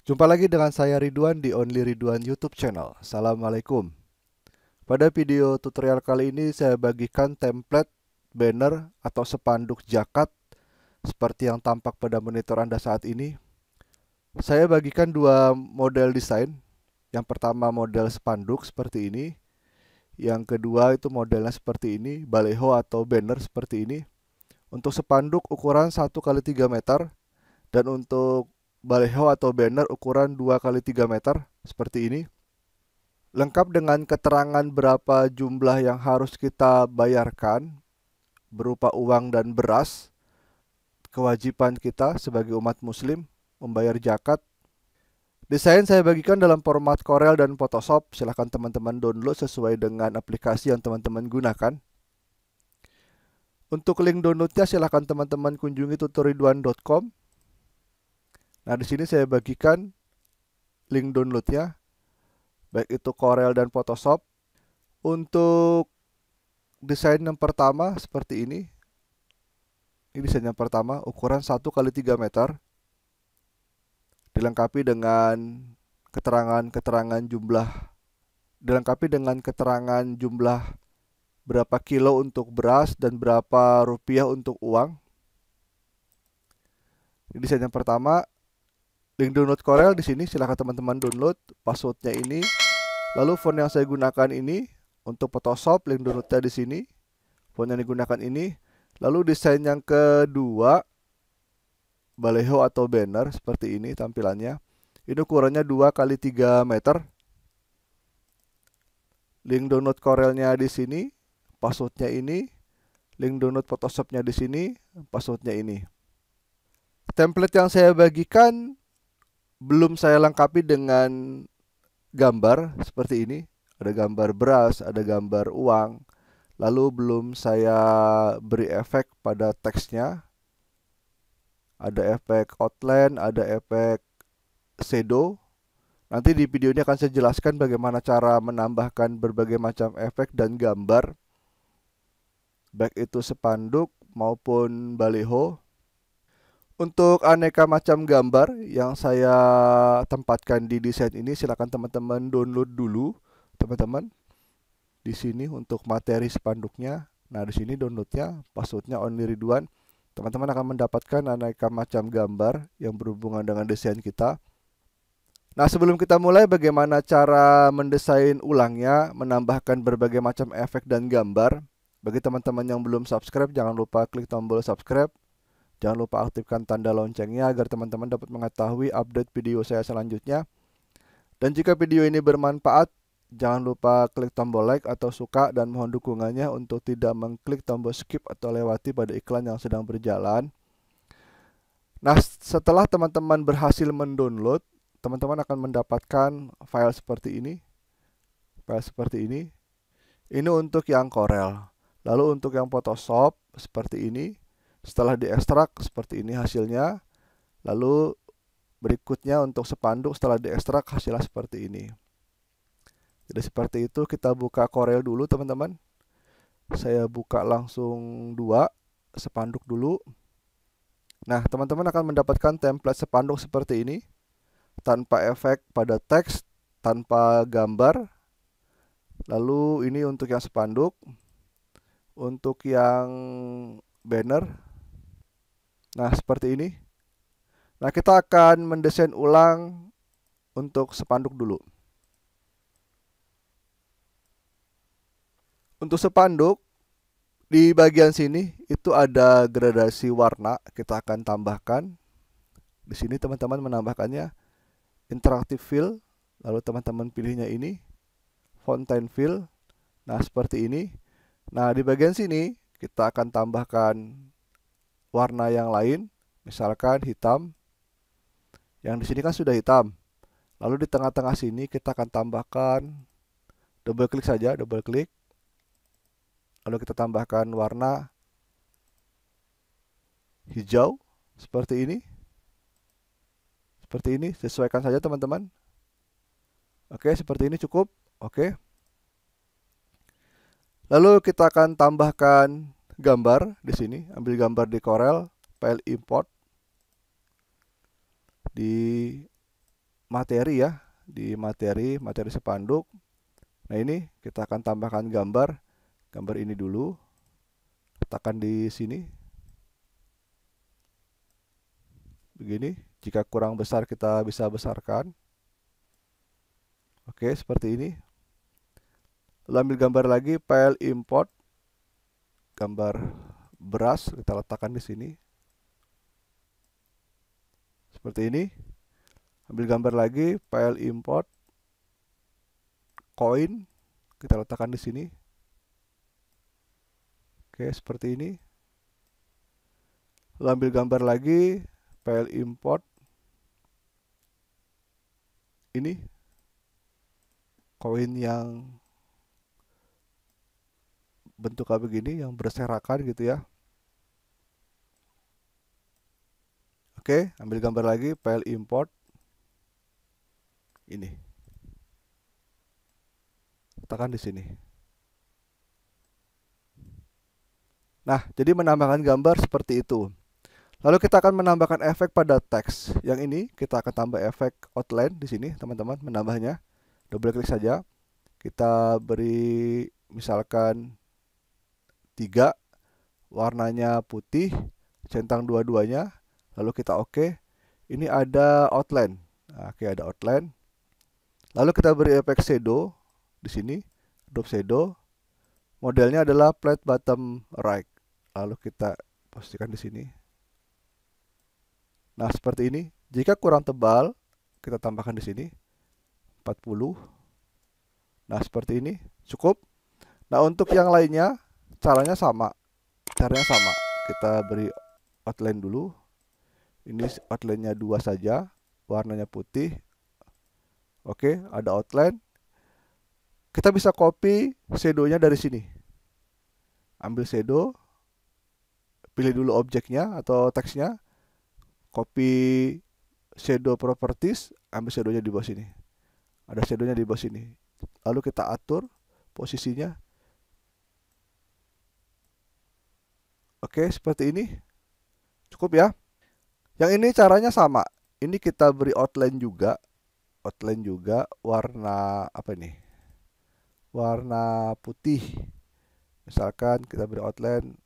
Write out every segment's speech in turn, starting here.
Jumpa lagi dengan saya Ridwan di Only Ridwan YouTube channel. Assalamualaikum. Pada video tutorial kali ini saya bagikan template banner atau sepanduk jakat seperti yang tampak pada monitor Anda saat ini. Saya bagikan dua model desain. Yang pertama model sepanduk seperti ini. Yang kedua itu modelnya seperti ini, baleho atau banner seperti ini. Untuk sepanduk ukuran 1 x 3 meter dan untuk baleho atau banner ukuran 2 x 3 meter seperti ini. Lengkap dengan keterangan berapa jumlah yang harus kita bayarkan berupa uang dan beras. Kewajiban kita sebagai umat muslim membayar zakat. Desain saya bagikan dalam format Corel dan Photoshop. Silahkan teman-teman download sesuai dengan aplikasi yang teman-teman gunakan. Untuk link downloadnya silahkan teman-teman kunjungi tutorialduan.com. Nah, di sini saya bagikan link downloadnya, baik itu Corel dan Photoshop. Untuk desain yang pertama seperti ini, ini desain yang pertama, ukuran 1 kali 3 meter, dilengkapi dengan keterangan-keterangan jumlah, dilengkapi dengan keterangan jumlah berapa kilo untuk beras dan berapa rupiah untuk uang. Ini desain yang pertama, Link download Corel di sini silahkan teman-teman download passwordnya ini. Lalu font yang saya gunakan ini untuk Photoshop link downloadnya di sini. Font yang digunakan ini. Lalu desain yang kedua baleho atau banner seperti ini tampilannya. Ini ukurannya 2 kali 3 meter. Link download Corelnya di sini, passwordnya ini, link download Photoshopnya di sini, passwordnya ini. Template yang saya bagikan belum saya lengkapi dengan gambar seperti ini. Ada gambar beras, ada gambar uang. Lalu belum saya beri efek pada teksnya. Ada efek outline, ada efek shadow. Nanti di video ini akan saya jelaskan bagaimana cara menambahkan berbagai macam efek dan gambar. Baik itu sepanduk maupun baliho. Untuk aneka macam gambar yang saya tempatkan di desain ini, silakan teman-teman download dulu, teman-teman. Di sini untuk materi spanduknya. Nah, di sini downloadnya, passwordnya Only Ridwan. Teman-teman akan mendapatkan aneka macam gambar yang berhubungan dengan desain kita. Nah, sebelum kita mulai, bagaimana cara mendesain ulangnya, menambahkan berbagai macam efek dan gambar. Bagi teman-teman yang belum subscribe, jangan lupa klik tombol subscribe Jangan lupa aktifkan tanda loncengnya agar teman-teman dapat mengetahui update video saya selanjutnya. Dan jika video ini bermanfaat, jangan lupa klik tombol like atau suka dan mohon dukungannya untuk tidak mengklik tombol skip atau lewati pada iklan yang sedang berjalan. Nah, setelah teman-teman berhasil mendownload, teman-teman akan mendapatkan file seperti ini. File seperti ini. Ini untuk yang Corel. Lalu untuk yang Photoshop seperti ini. Setelah diekstrak seperti ini hasilnya. Lalu berikutnya untuk sepanduk setelah diekstrak hasilnya seperti ini. Jadi seperti itu kita buka Corel dulu teman-teman. Saya buka langsung dua sepanduk dulu. Nah, teman-teman akan mendapatkan template sepanduk seperti ini tanpa efek pada teks, tanpa gambar. Lalu ini untuk yang sepanduk Untuk yang banner Nah, seperti ini. Nah, kita akan mendesain ulang untuk sepanduk dulu. Untuk sepanduk di bagian sini itu ada gradasi warna. Kita akan tambahkan. Di sini teman-teman menambahkannya interactive fill. Lalu teman-teman pilihnya ini, fountain fill. Nah, seperti ini. Nah, di bagian sini kita akan tambahkan warna yang lain, misalkan hitam. Yang di sini kan sudah hitam. Lalu di tengah-tengah sini kita akan tambahkan double klik saja, double klik. Lalu kita tambahkan warna hijau seperti ini. Seperti ini, sesuaikan saja teman-teman. Oke, seperti ini cukup. Oke. Lalu kita akan tambahkan gambar di sini, ambil gambar di Corel, file import di materi ya, di materi, materi sepanduk. Nah, ini kita akan tambahkan gambar, gambar ini dulu. Letakkan di sini. Begini, jika kurang besar kita bisa besarkan. Oke, seperti ini. Lalu ambil gambar lagi, file import gambar beras kita letakkan di sini seperti ini ambil gambar lagi file import koin kita letakkan di sini oke seperti ini lalu ambil gambar lagi file import ini koin yang bentuknya begini yang berserakan gitu ya oke ambil gambar lagi file import ini tekan di sini nah jadi menambahkan gambar seperti itu Lalu kita akan menambahkan efek pada teks. Yang ini kita akan tambah efek outline di sini, teman-teman, menambahnya. Double klik saja. Kita beri misalkan tiga warnanya putih centang dua-duanya lalu kita oke okay. ini ada outline nah, oke okay, ada outline lalu kita beri efek shadow di sini drop shadow modelnya adalah flat bottom right lalu kita pastikan di sini nah seperti ini jika kurang tebal kita tambahkan di sini 40 nah seperti ini cukup nah untuk yang lainnya caranya sama caranya sama kita beri outline dulu ini outline nya dua saja warnanya putih oke ada outline kita bisa copy shadow nya dari sini ambil shadow pilih dulu objeknya atau teksnya copy shadow properties ambil shadow nya di bawah sini ada shadow nya di bawah sini lalu kita atur posisinya Oke, seperti ini. Cukup ya. Yang ini caranya sama. Ini kita beri outline juga. Outline juga warna apa ini? Warna putih. Misalkan kita beri outline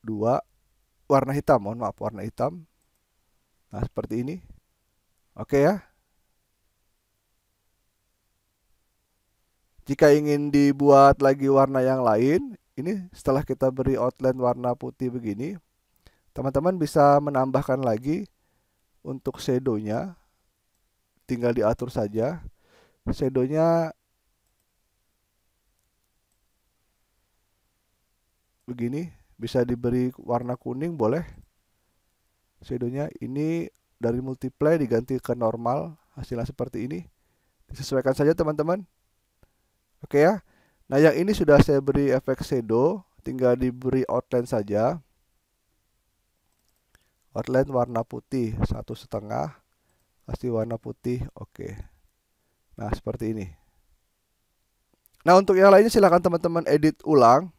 dua warna hitam, mohon maaf warna hitam. Nah, seperti ini. Oke ya. Jika ingin dibuat lagi warna yang lain, ini setelah kita beri outline warna putih begini teman-teman bisa menambahkan lagi untuk shadownya tinggal diatur saja shadownya begini bisa diberi warna kuning boleh shadownya ini dari multiply diganti ke normal hasilnya seperti ini disesuaikan saja teman-teman oke ya Nah yang ini sudah saya beri efek shadow, tinggal diberi outline saja. Outline warna putih satu setengah, pasti warna putih, oke. Nah seperti ini. Nah untuk yang lainnya silahkan teman-teman edit ulang,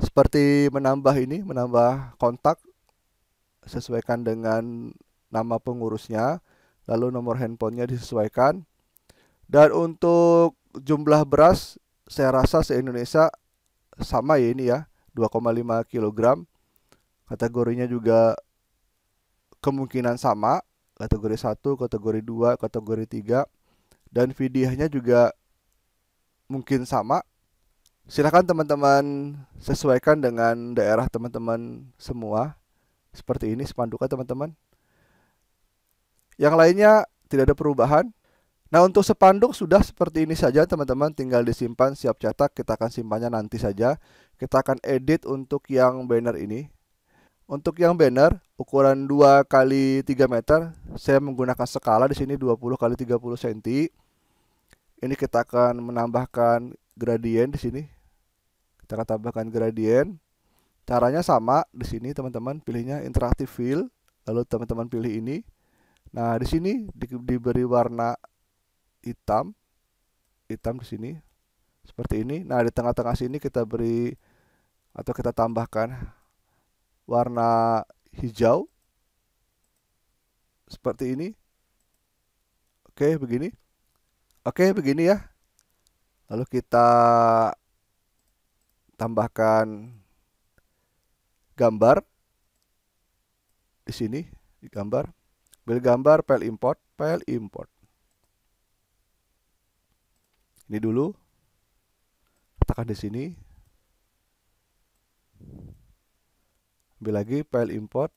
seperti menambah ini, menambah kontak, sesuaikan dengan nama pengurusnya, lalu nomor handphonenya disesuaikan. Dan untuk jumlah beras saya rasa se-Indonesia sama ya ini ya 2,5 kg kategorinya juga kemungkinan sama kategori 1, kategori 2, kategori 3 dan videonya juga mungkin sama silahkan teman-teman sesuaikan dengan daerah teman-teman semua seperti ini spanduknya teman-teman yang lainnya tidak ada perubahan Nah untuk sepanduk sudah seperti ini saja teman-teman tinggal disimpan siap cetak kita akan simpannya nanti saja kita akan edit untuk yang banner ini untuk yang banner ukuran 2 kali 3 meter saya menggunakan skala di sini 20 kali 30 cm ini kita akan menambahkan gradien di sini kita akan tambahkan gradien caranya sama di sini teman-teman pilihnya interactive fill lalu teman-teman pilih ini nah di sini di, diberi warna hitam hitam di sini seperti ini nah di tengah-tengah sini kita beri atau kita tambahkan warna hijau seperti ini oke begini oke begini ya lalu kita tambahkan gambar di sini di gambar. beli gambar, file import, file import ini dulu tekan di sini ambil lagi file import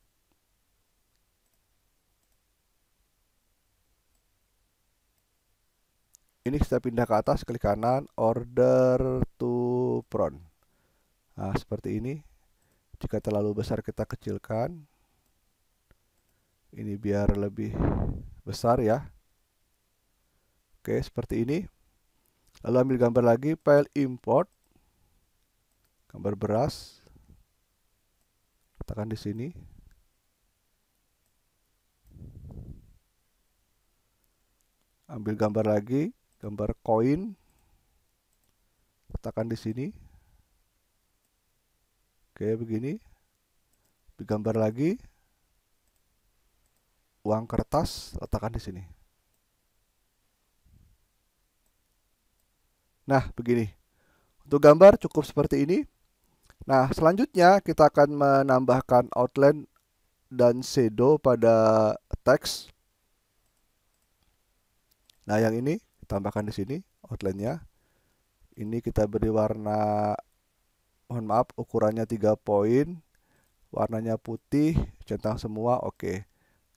ini kita pindah ke atas klik kanan order to front nah, seperti ini jika terlalu besar kita kecilkan ini biar lebih besar ya oke seperti ini lalu ambil gambar lagi file import gambar beras tekan di sini ambil gambar lagi gambar koin tekan di sini oke begini ambil gambar lagi uang kertas letakkan di sini Nah, begini. Untuk gambar cukup seperti ini. Nah, selanjutnya kita akan menambahkan outline dan shadow pada teks. Nah, yang ini tambahkan di sini outline-nya. Ini kita beri warna mohon maaf ukurannya 3 poin. Warnanya putih, centang semua, oke. Okay.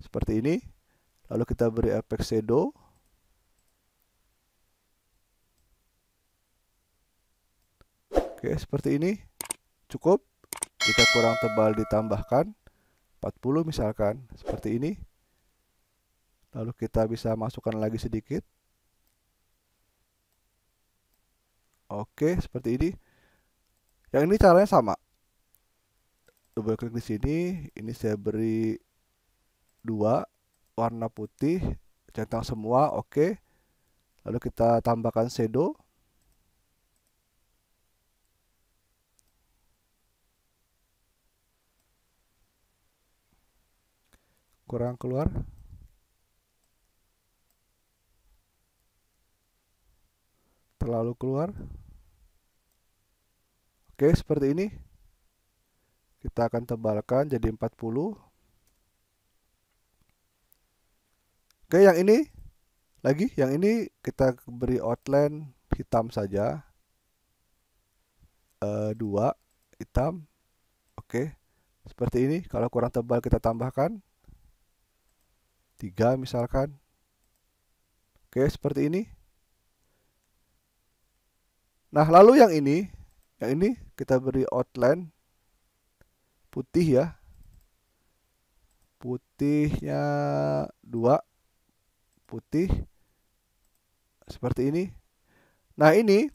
Seperti ini. Lalu kita beri efek shadow Oke, seperti ini. Cukup. Jika kurang tebal ditambahkan 40 misalkan, seperti ini. Lalu kita bisa masukkan lagi sedikit. Oke, seperti ini. Yang ini caranya sama. Double klik di sini, ini saya beri dua warna putih, centang semua, oke. Lalu kita tambahkan shadow. kurang keluar terlalu keluar oke seperti ini kita akan tebalkan jadi 40 oke yang ini lagi yang ini kita beri outline hitam saja e, dua hitam oke seperti ini kalau kurang tebal kita tambahkan 3 misalkan. Oke, seperti ini. Nah, lalu yang ini, yang ini kita beri outline putih ya. Putihnya 2 putih seperti ini. Nah, ini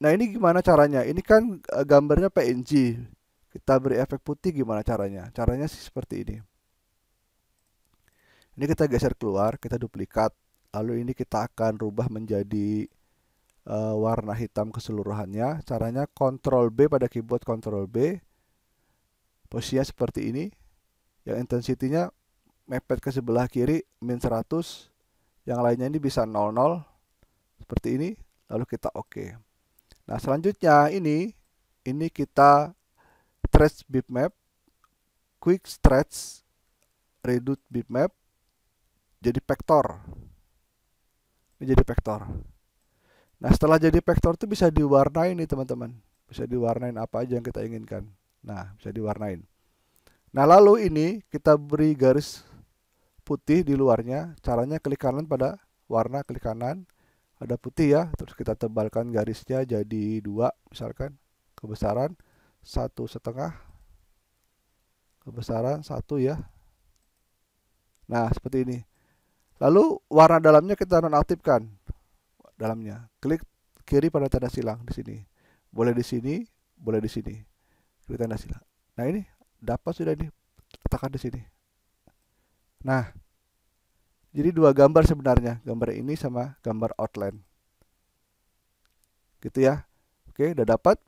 nah ini gimana caranya? Ini kan eh, gambarnya PNG. Kita beri efek putih gimana caranya? Caranya sih seperti ini ini kita geser keluar kita duplikat lalu ini kita akan rubah menjadi uh, warna hitam keseluruhannya caranya Ctrl B pada keyboard Ctrl B posisinya seperti ini yang intensitinya mepet ke sebelah kiri min 100 yang lainnya ini bisa 00 seperti ini lalu kita oke okay. nah selanjutnya ini ini kita stretch bitmap quick stretch reduce bitmap jadi vektor. Ini jadi vektor. Nah, setelah jadi vektor itu bisa diwarnai nih, teman-teman. Bisa diwarnain apa aja yang kita inginkan. Nah, bisa diwarnain. Nah, lalu ini kita beri garis putih di luarnya. Caranya klik kanan pada warna, klik kanan. Ada putih ya, terus kita tebalkan garisnya jadi dua misalkan kebesaran satu setengah kebesaran satu ya Nah, seperti ini. Lalu warna dalamnya kita nonaktifkan dalamnya. Klik kiri pada tanda silang di sini. Boleh di sini, boleh di sini. Klik tanda silang. Nah ini dapat sudah ini letakkan di sini. Nah, jadi dua gambar sebenarnya, gambar ini sama gambar outline. Gitu ya. Oke, udah dapat.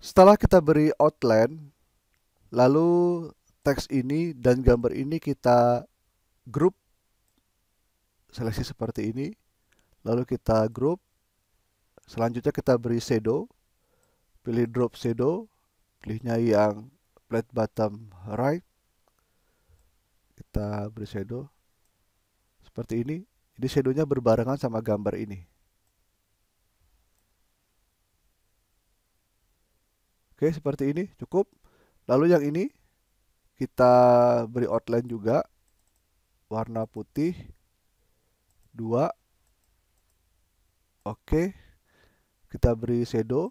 Setelah kita beri outline, lalu teks ini dan gambar ini kita grup seleksi seperti ini lalu kita group selanjutnya kita beri shadow pilih drop shadow pilihnya yang flat bottom right kita beri shadow seperti ini jadi shadownya berbarengan sama gambar ini oke seperti ini cukup lalu yang ini kita beri outline juga warna putih 2 oke kita beri shadow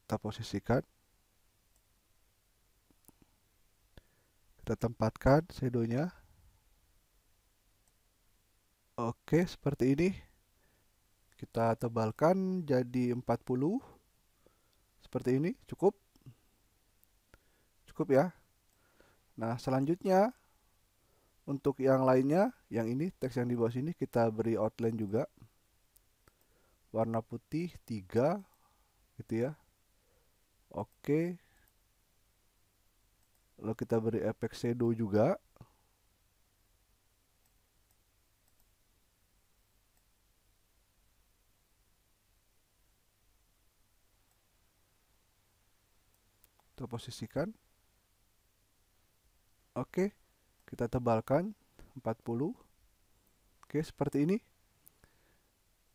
kita posisikan kita tempatkan shadownya oke seperti ini kita tebalkan jadi 40 seperti ini cukup cukup ya Nah, selanjutnya untuk yang lainnya, yang ini teks yang di bawah sini kita beri outline juga. Warna putih tiga, gitu ya. Oke. Lalu kita beri efek shadow juga. Kita posisikan. Oke. Okay kita tebalkan 40 oke seperti ini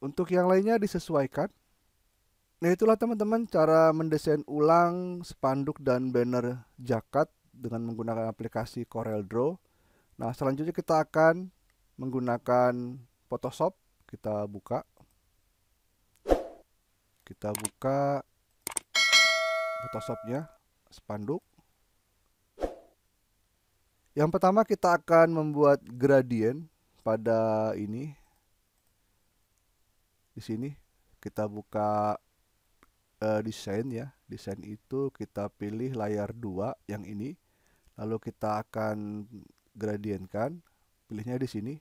untuk yang lainnya disesuaikan nah itulah teman-teman cara mendesain ulang spanduk dan banner jakat dengan menggunakan aplikasi Corel Draw nah selanjutnya kita akan menggunakan Photoshop kita buka kita buka Photoshopnya spanduk yang pertama kita akan membuat gradien pada ini. Di sini kita buka uh, desain ya. Desain itu kita pilih layar 2 yang ini. Lalu kita akan gradienkan. Pilihnya di sini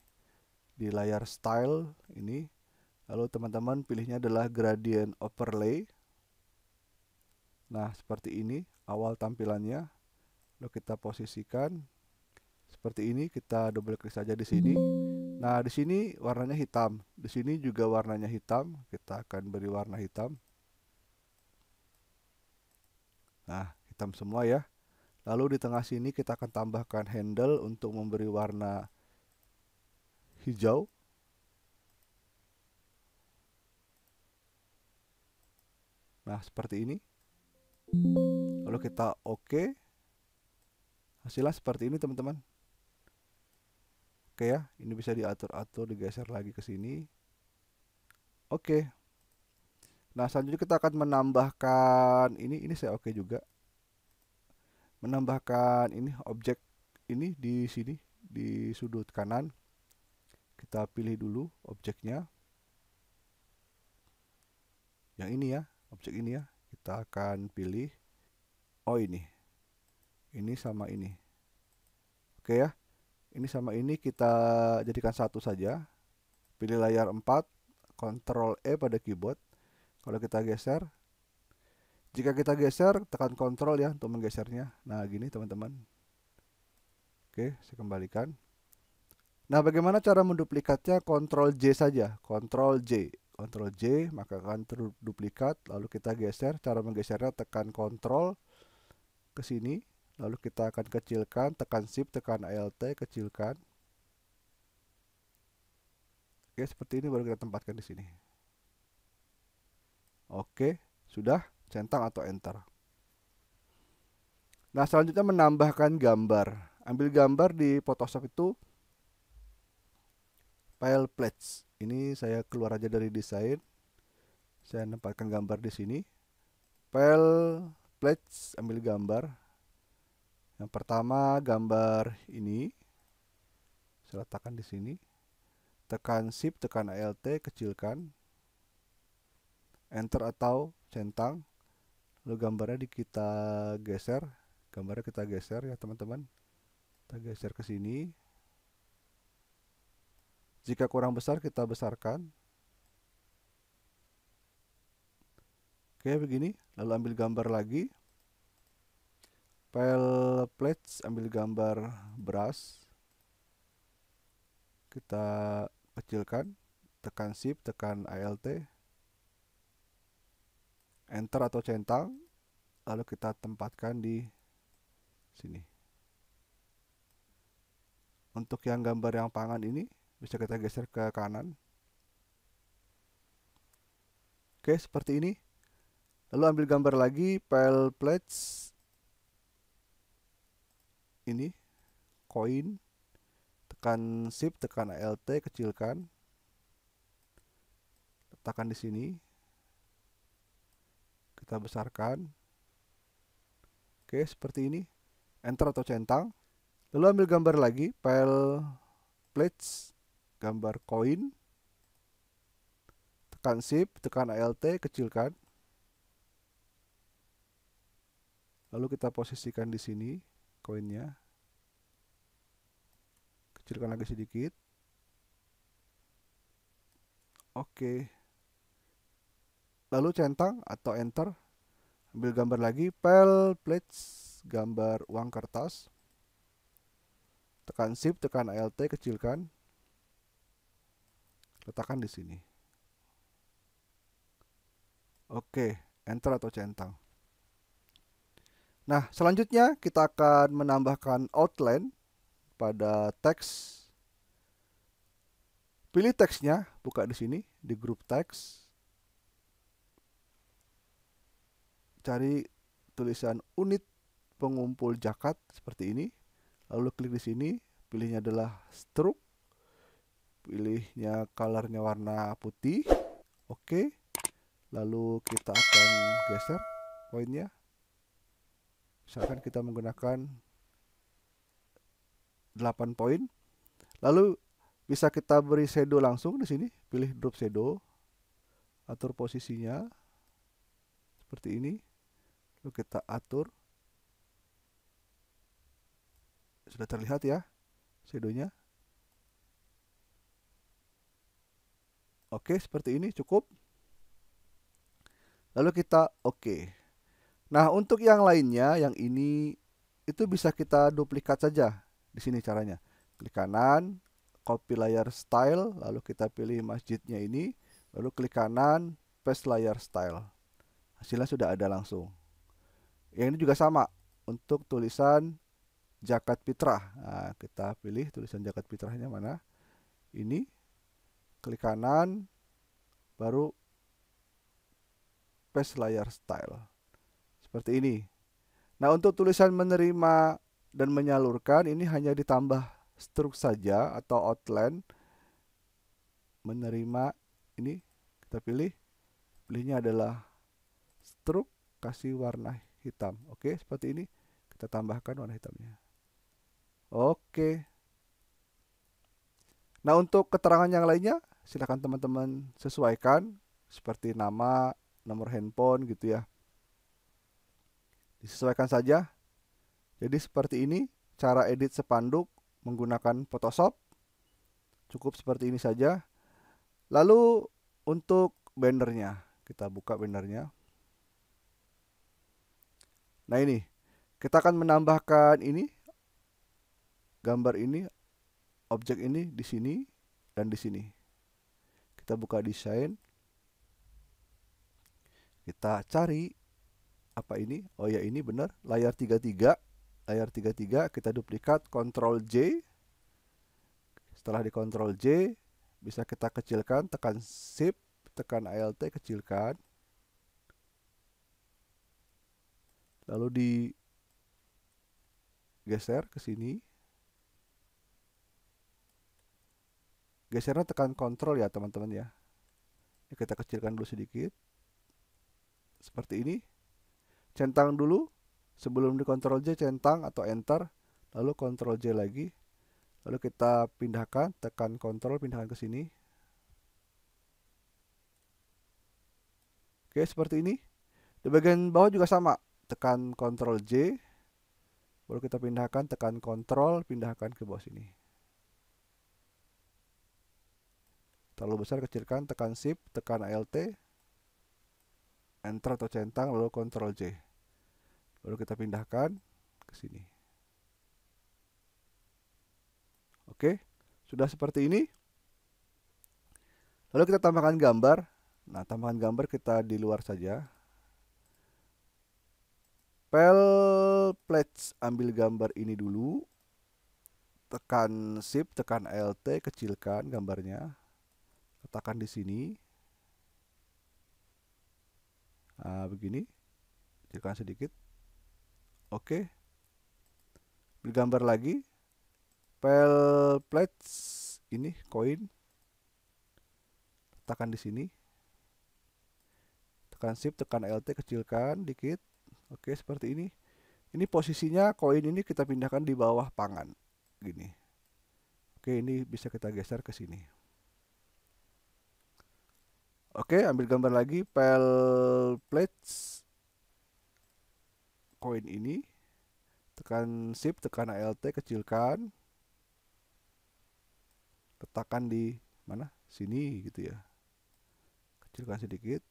di layar style ini. Lalu teman-teman pilihnya adalah gradient overlay. Nah, seperti ini awal tampilannya. Lalu kita posisikan seperti ini kita double klik saja di sini nah di sini warnanya hitam di sini juga warnanya hitam kita akan beri warna hitam nah hitam semua ya lalu di tengah sini kita akan tambahkan handle untuk memberi warna hijau Nah, seperti ini. Lalu kita oke. Okay. Hasilnya seperti ini, teman-teman. Oke ya, ini bisa diatur-atur, digeser lagi ke sini. Oke. Nah, selanjutnya kita akan menambahkan ini ini saya oke juga. Menambahkan ini objek ini di sini di sudut kanan. Kita pilih dulu objeknya. Yang ini ya, objek ini ya. Kita akan pilih oh ini. Ini sama ini. Oke ya ini sama ini kita jadikan satu saja pilih layar 4 Ctrl E pada keyboard kalau kita geser jika kita geser tekan Ctrl ya untuk menggesernya nah gini teman-teman oke saya kembalikan nah bagaimana cara menduplikatnya Ctrl J saja Ctrl J Ctrl J maka akan terduplikat lalu kita geser cara menggesernya tekan Ctrl ke sini Lalu kita akan kecilkan, tekan shift, tekan alt, kecilkan. Oke, seperti ini baru kita tempatkan di sini. Oke, sudah centang atau enter. Nah, selanjutnya menambahkan gambar. Ambil gambar di Photoshop itu file plates. Ini saya keluar aja dari desain. Saya tempatkan gambar di sini. File plates, ambil gambar. Yang pertama gambar ini saya letakkan di sini. Tekan Shift, tekan Alt, kecilkan. Enter atau centang. Lalu gambarnya di kita geser, gambarnya kita geser ya teman-teman. Kita geser ke sini. Jika kurang besar kita besarkan. Oke, begini. Lalu ambil gambar lagi file plates ambil gambar beras kita kecilkan tekan shift tekan alt enter atau centang lalu kita tempatkan di sini untuk yang gambar yang pangan ini bisa kita geser ke kanan oke seperti ini lalu ambil gambar lagi file plates ini koin tekan shift tekan alt kecilkan letakkan di sini kita besarkan oke seperti ini enter atau centang lalu ambil gambar lagi file plates gambar koin tekan shift tekan alt kecilkan lalu kita posisikan di sini koinnya kecilkan lagi sedikit oke lalu centang atau enter ambil gambar lagi pel plates gambar uang kertas tekan shift tekan alt kecilkan letakkan di sini oke enter atau centang Nah, selanjutnya kita akan menambahkan outline pada teks. Pilih teksnya, buka di sini, di grup teks. Cari tulisan unit pengumpul jakat seperti ini. Lalu klik di sini, pilihnya adalah stroke. Pilihnya colornya warna putih. Oke. Lalu kita akan geser poinnya misalkan kita menggunakan 8 poin lalu bisa kita beri shadow langsung di sini pilih drop shadow atur posisinya seperti ini lalu kita atur sudah terlihat ya shadownya oke seperti ini cukup lalu kita oke okay. Nah, untuk yang lainnya, yang ini itu bisa kita duplikat saja di sini caranya. Klik kanan, copy layer style, lalu kita pilih masjidnya ini, lalu klik kanan, paste layer style. Hasilnya sudah ada langsung. Yang ini juga sama untuk tulisan jakat fitrah. Nah, kita pilih tulisan jakat fitrahnya mana? Ini. Klik kanan, baru paste layer style. Seperti ini. Nah, untuk tulisan menerima dan menyalurkan ini hanya ditambah struk saja atau outline menerima ini kita pilih pilihnya adalah struk kasih warna hitam. Oke, seperti ini kita tambahkan warna hitamnya. Oke. Nah, untuk keterangan yang lainnya silakan teman-teman sesuaikan seperti nama, nomor handphone gitu ya disesuaikan saja. Jadi seperti ini cara edit sepanduk menggunakan Photoshop. Cukup seperti ini saja. Lalu untuk bannernya, kita buka bannernya. Nah ini, kita akan menambahkan ini, gambar ini, objek ini di sini dan di sini. Kita buka desain. Kita cari apa ini? Oh ya ini benar, layar 33. Layar 33 kita duplikat Ctrl J. Setelah di Ctrl J, bisa kita kecilkan, tekan Shift, tekan ALT kecilkan. Lalu di geser ke sini. Gesernya tekan Ctrl ya, teman-teman ya. Ini kita kecilkan dulu sedikit. Seperti ini centang dulu sebelum di Ctrl J centang atau enter lalu Ctrl J lagi lalu kita pindahkan tekan Ctrl pindahkan ke sini oke seperti ini di bagian bawah juga sama tekan Ctrl J lalu kita pindahkan tekan Ctrl pindahkan ke bawah sini terlalu besar kecilkan tekan shift tekan alt enter atau centang lalu Ctrl J lalu kita pindahkan ke sini oke sudah seperti ini lalu kita tambahkan gambar nah tambahkan gambar kita di luar saja pel plates ambil gambar ini dulu tekan shift tekan alt kecilkan gambarnya letakkan di sini uh, begini kecilkan sedikit oke okay. bergambar lagi pel plates ini koin tekan di sini tekan shift tekan LT kecilkan dikit oke okay, seperti ini ini posisinya koin ini kita pindahkan di bawah pangan gini oke okay, ini bisa kita geser ke sini Oke, ambil gambar lagi pel plates koin ini. Tekan shift, tekan ALT, kecilkan. Letakkan di mana? Sini gitu ya. Kecilkan sedikit.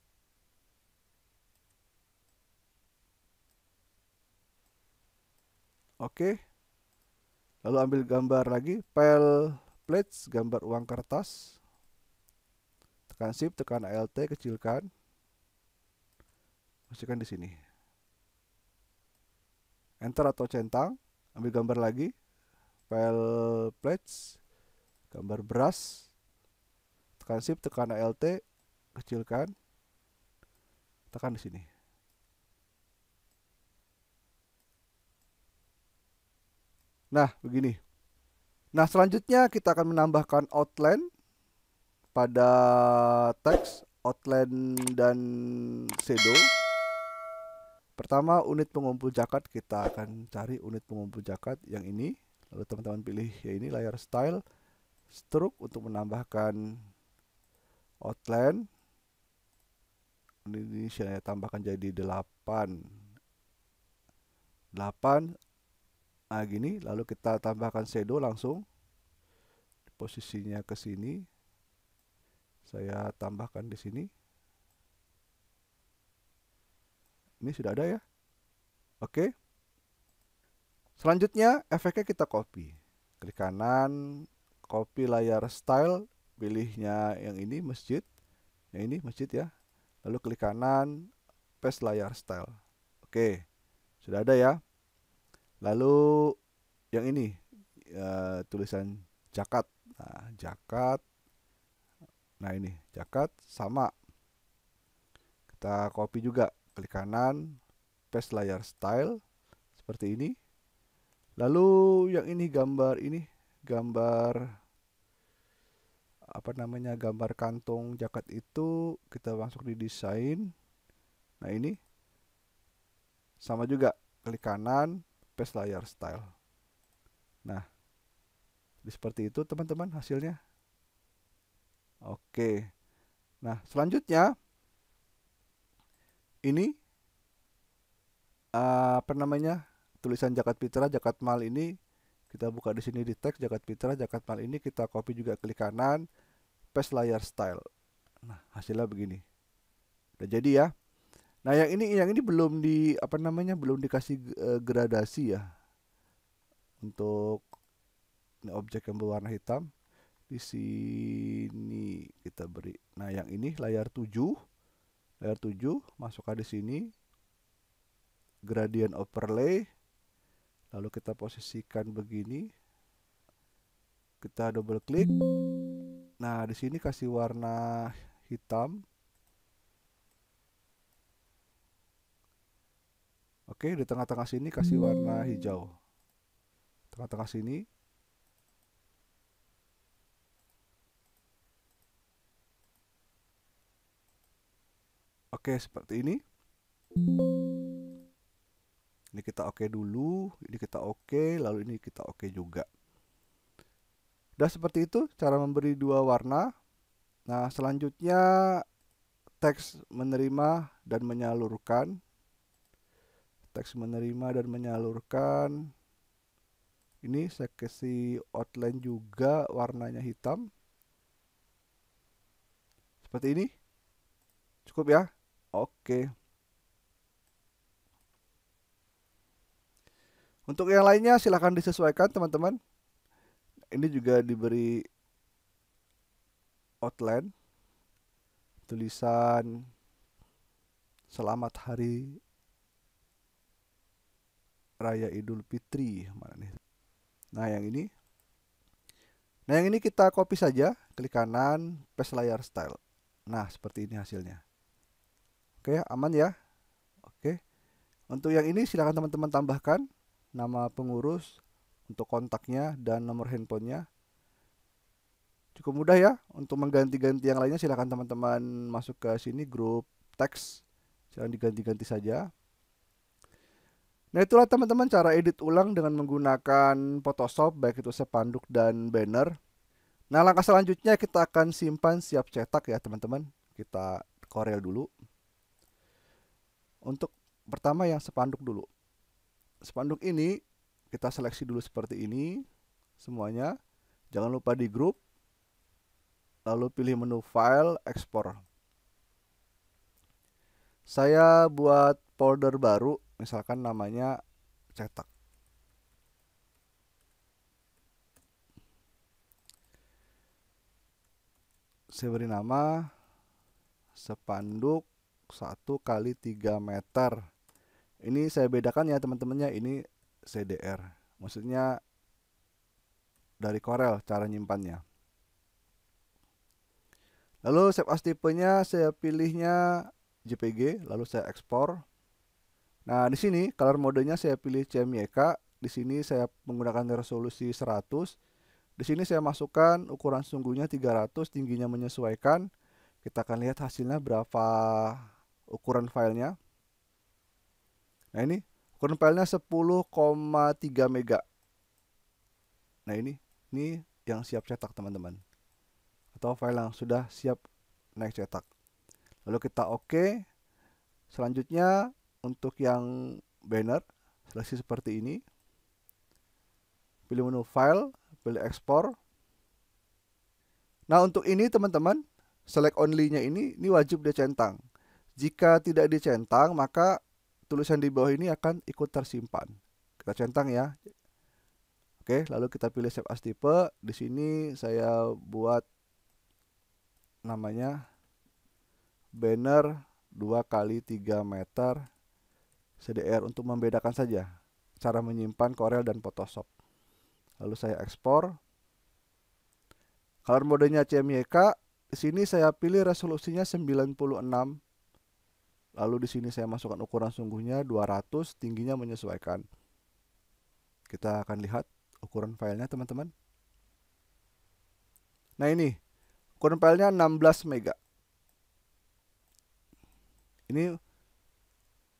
Oke. Lalu ambil gambar lagi, pel plates gambar uang kertas tekan shift tekan alt kecilkan masukkan di sini enter atau centang ambil gambar lagi file plates gambar beras tekan shift tekan alt kecilkan tekan di sini nah begini nah selanjutnya kita akan menambahkan outline pada teks outline dan shadow pertama unit pengumpul jakat kita akan cari unit pengumpul jakat yang ini lalu teman-teman pilih ya ini layar style stroke untuk menambahkan outline ini saya tambahkan jadi 8 8 nah gini lalu kita tambahkan shadow langsung posisinya ke sini saya tambahkan di sini ini sudah ada ya oke selanjutnya efeknya kita copy klik kanan copy layar style pilihnya yang ini masjid yang ini masjid ya lalu klik kanan paste layar style oke sudah ada ya lalu yang ini uh, tulisan jakat nah, jakat nah ini jaket sama kita copy juga klik kanan paste layer style seperti ini lalu yang ini gambar ini gambar apa namanya gambar kantong jaket itu kita masuk di desain nah ini sama juga klik kanan paste layer style nah seperti itu teman-teman hasilnya Oke. Nah, selanjutnya ini eh, apa namanya? tulisan Jakat Pitra, Jakat Mal ini kita buka di sini di teks Jakat Pitra, Jakat Mal ini kita copy juga klik kanan, paste layer style. Nah, hasilnya begini. Udah jadi ya. Nah, yang ini yang ini belum di apa namanya? belum dikasih uh, gradasi ya. Untuk ini objek yang berwarna hitam di sini kita beri nah yang ini layar 7 layar 7 masukkan di sini gradient overlay lalu kita posisikan begini kita double klik nah di sini kasih warna hitam oke di tengah-tengah sini kasih warna hijau tengah-tengah sini Oke, seperti ini. Ini kita oke okay dulu, ini kita oke, okay, lalu ini kita oke okay juga. Udah seperti itu cara memberi dua warna. Nah, selanjutnya teks menerima dan menyalurkan. Teks menerima dan menyalurkan. Ini saya kasih outline juga warnanya hitam. Seperti ini. Cukup ya. Oke. Untuk yang lainnya silahkan disesuaikan teman-teman. Ini juga diberi outline tulisan selamat hari raya Idul Fitri mana nih? Nah, yang ini. Nah, yang ini kita copy saja, klik kanan, paste layar style. Nah, seperti ini hasilnya. Oke, aman ya. Oke. Untuk yang ini silakan teman-teman tambahkan nama pengurus, untuk kontaknya dan nomor handphonenya. Cukup mudah ya untuk mengganti-ganti yang lainnya silakan teman-teman masuk ke sini grup teks. Jangan diganti-ganti saja. Nah itulah teman-teman cara edit ulang dengan menggunakan Photoshop baik itu sepanduk dan banner. Nah langkah selanjutnya kita akan simpan siap cetak ya teman-teman. Kita korel dulu. Untuk pertama yang sepanduk dulu. Sepanduk ini kita seleksi dulu seperti ini semuanya. Jangan lupa di grup. Lalu pilih menu file ekspor. Saya buat folder baru misalkan namanya cetak. Saya beri nama sepanduk 1 kali 3 meter ini saya bedakan ya teman-temannya ini CDR maksudnya dari Corel cara nyimpannya lalu save as tipenya saya pilihnya JPG lalu saya ekspor nah di sini color modenya saya pilih CMYK di sini saya menggunakan resolusi 100 di sini saya masukkan ukuran sungguhnya 300 tingginya menyesuaikan kita akan lihat hasilnya berapa ukuran filenya. Nah ini ukuran filenya 10,3 mega. Nah ini ini yang siap cetak teman-teman atau file yang sudah siap naik cetak. Lalu kita oke. Okay. Selanjutnya untuk yang banner seleksi seperti ini. Pilih menu file, pilih ekspor. Nah, untuk ini teman-teman, select only-nya ini ini wajib dia centang. Jika tidak dicentang, maka tulisan di bawah ini akan ikut tersimpan. Kita centang ya. Oke, lalu kita pilih save as tipe. Di sini saya buat namanya banner 2 kali 3 meter CDR untuk membedakan saja cara menyimpan Corel dan Photoshop. Lalu saya ekspor. Color modenya CMYK, di sini saya pilih resolusinya 96 Lalu di sini saya masukkan ukuran sungguhnya 200, tingginya menyesuaikan. Kita akan lihat ukuran filenya teman-teman. Nah ini, ukuran filenya 16 mega. Ini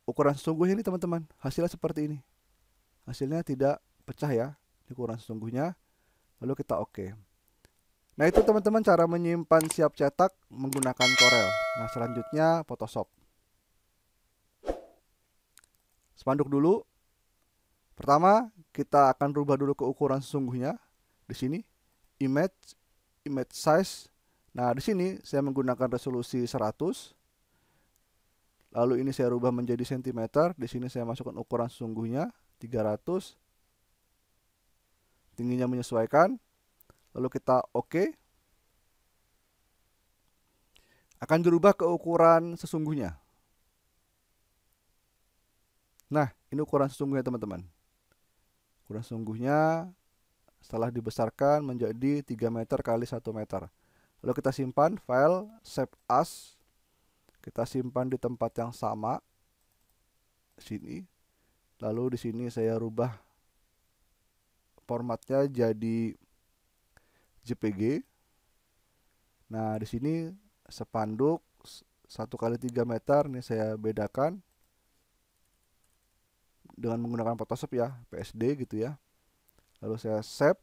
ukuran sungguhnya ini teman-teman, hasilnya seperti ini. Hasilnya tidak pecah ya, ini ukuran sungguhnya Lalu kita oke. Nah itu teman-teman cara menyimpan siap cetak menggunakan Corel. Nah selanjutnya Photoshop spanduk dulu. Pertama, kita akan rubah dulu ke ukuran sesungguhnya di sini image image size. Nah, di sini saya menggunakan resolusi 100. Lalu ini saya rubah menjadi cm. Di sini saya masukkan ukuran sesungguhnya 300. Tingginya menyesuaikan. Lalu kita oke. OK. Akan dirubah ke ukuran sesungguhnya. Nah, ini ukuran sesungguhnya teman-teman. Ukuran sesungguhnya setelah dibesarkan menjadi 3 meter kali 1 meter. Lalu kita simpan file save as. Kita simpan di tempat yang sama sini. Lalu di sini saya rubah formatnya jadi JPG. Nah, di sini sepanduk 1 kali 3 meter ini saya bedakan dengan menggunakan Photoshop ya, PSD gitu ya. Lalu saya save.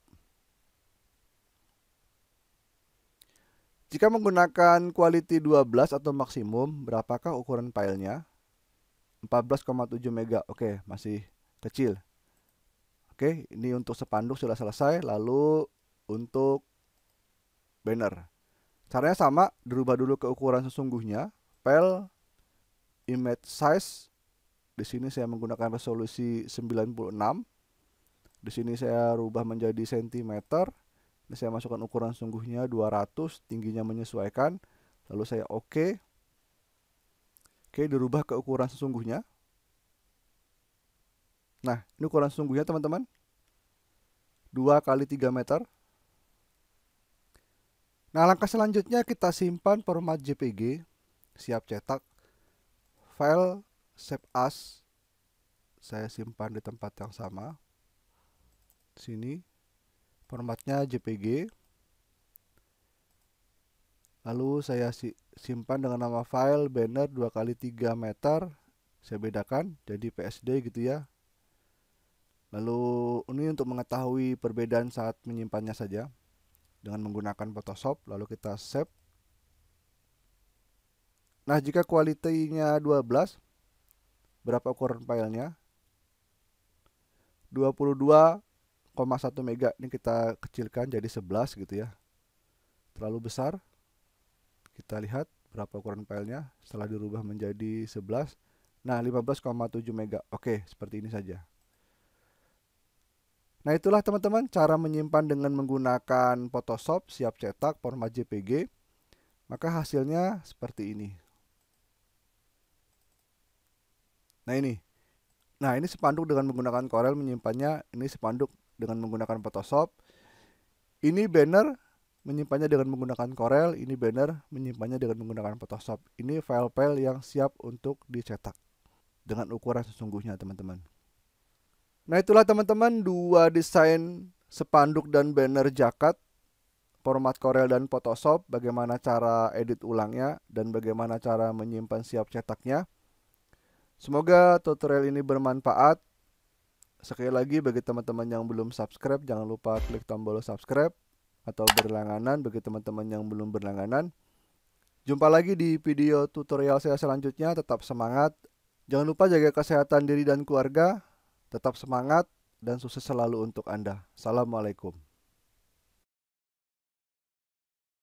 Jika menggunakan quality 12 atau maksimum, berapakah ukuran filenya? 14,7 mega. Oke, masih kecil. Oke, ini untuk sepanduk sudah selesai, lalu untuk banner. Caranya sama, dirubah dulu ke ukuran sesungguhnya, file, image size, di sini saya menggunakan resolusi 96. Di sini saya rubah menjadi sentimeter. Ini saya masukkan ukuran sungguhnya 200, tingginya menyesuaikan. Lalu saya oke. Okay. Oke, dirubah ke ukuran sesungguhnya. Nah, ini ukuran sesungguhnya teman-teman. 2 kali 3 meter. Nah, langkah selanjutnya kita simpan format JPG, siap cetak, file save as saya simpan di tempat yang sama sini formatnya JPG lalu saya simpan dengan nama file banner 2x3 meter saya bedakan jadi PSD gitu ya lalu ini untuk mengetahui perbedaan saat menyimpannya saja dengan menggunakan Photoshop lalu kita save nah jika kualitinya 12 berapa ukuran filenya 22,1 mega ini kita kecilkan jadi 11 gitu ya terlalu besar kita lihat berapa ukuran filenya setelah dirubah menjadi 11 nah 15,7 mega oke seperti ini saja Nah itulah teman-teman cara menyimpan dengan menggunakan Photoshop siap cetak format JPG. Maka hasilnya seperti ini. Nah ini, nah ini sepanduk dengan menggunakan Corel menyimpannya, ini sepanduk dengan menggunakan Photoshop. Ini banner menyimpannya dengan menggunakan Corel, ini banner menyimpannya dengan menggunakan Photoshop. Ini file-file yang siap untuk dicetak dengan ukuran sesungguhnya teman-teman. Nah itulah teman-teman dua desain sepanduk dan banner jaket format Corel dan Photoshop, bagaimana cara edit ulangnya dan bagaimana cara menyimpan siap cetaknya. Semoga tutorial ini bermanfaat. Sekali lagi bagi teman-teman yang belum subscribe jangan lupa klik tombol subscribe atau berlangganan bagi teman-teman yang belum berlangganan. Jumpa lagi di video tutorial saya selanjutnya. Tetap semangat. Jangan lupa jaga kesehatan diri dan keluarga. Tetap semangat dan sukses selalu untuk Anda. Assalamualaikum.